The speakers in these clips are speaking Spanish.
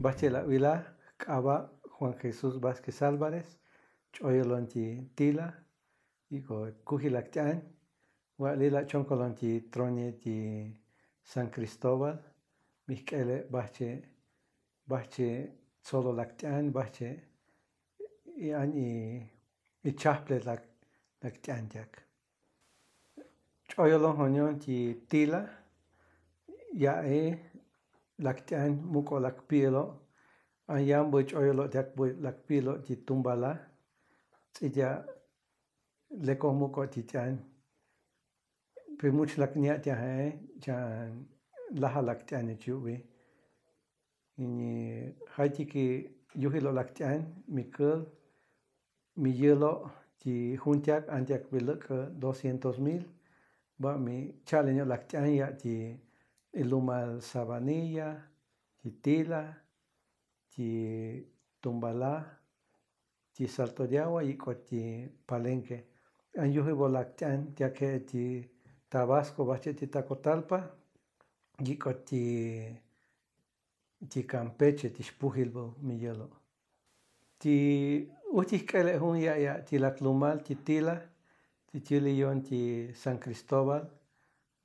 Bache la Vila, Juan Jesús Vázquez Álvarez, Choyolonti Tila, y Cujilactian, Walila Choncolonti Troneti San Cristóbal, Michele Bache, Bache Solo Lactian, Bache y Ani y Chaple Tila, ya lakten muko lakpilo ayam buj oyolo dak buj lakpilo di tumbala tija leko muko di jan pemuch laknya tia hai jan laha lakten juwe ini hati ki yuhilo lakten mikul mi yelo di huntiak antiak bilak 200 mil ba mi challenge lakten ya di el Luma Sabanilla, Chitila, de agua y Palenque. Anyuhi Bolactán, ya que Tabasco, Bache Tacotalpa, y ti Campeche, ti Xpujilbo, mi hielo. Ti Utizcale, un ya ya, ti Tlatlumal, ti Tila, ti yon ti San Cristóbal,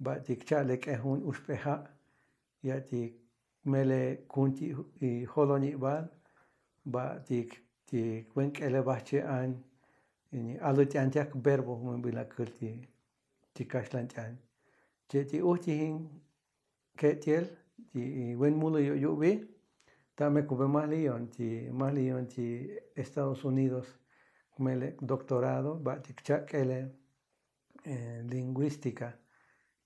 ba'tik que ehun ya mele kunti y jolonibal ti bache an alut'antiak verbo jumän wilakul ti tikaxtlant'an che'ti ujtijin ke'tiel ti ti ti estados unidos mele doctorado eh, lingüística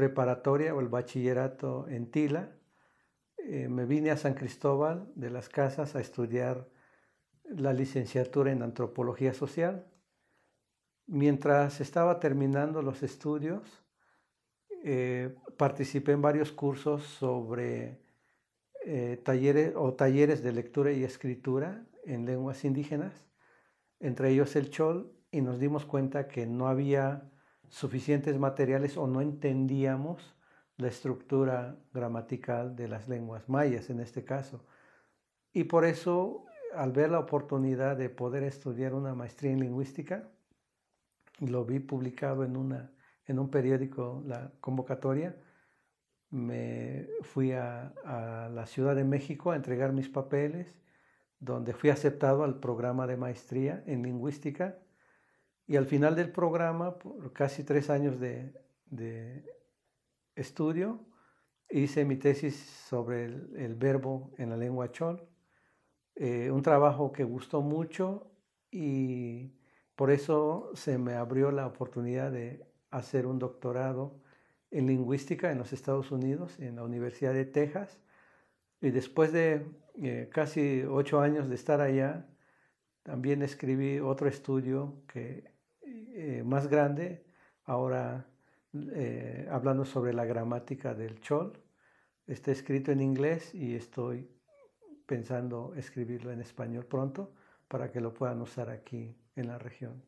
preparatoria o el bachillerato en Tila. Eh, me vine a San Cristóbal de las Casas a estudiar la licenciatura en antropología social. Mientras estaba terminando los estudios, eh, participé en varios cursos sobre eh, talleres o talleres de lectura y escritura en lenguas indígenas, entre ellos el chol, y nos dimos cuenta que no había suficientes materiales o no entendíamos la estructura gramatical de las lenguas mayas en este caso. Y por eso, al ver la oportunidad de poder estudiar una maestría en lingüística, lo vi publicado en, una, en un periódico, la convocatoria, me fui a, a la Ciudad de México a entregar mis papeles, donde fui aceptado al programa de maestría en lingüística y al final del programa, por casi tres años de, estudio, hice mi tesis sobre el, verbo en la lengua chol, eh, un trabajo que gustó mucho y por eso se me abrió la oportunidad de hacer un doctorado en lingüística en los Estados Unidos, en la Universidad de Texas. Y después de eh, casi ocho años de estar allá, también escribí otro estudio que eh, más grande, ahora eh, hablando sobre la gramática del chol. Está escrito en inglés y estoy pensando escribirlo en español pronto para que lo puedan usar aquí en la región.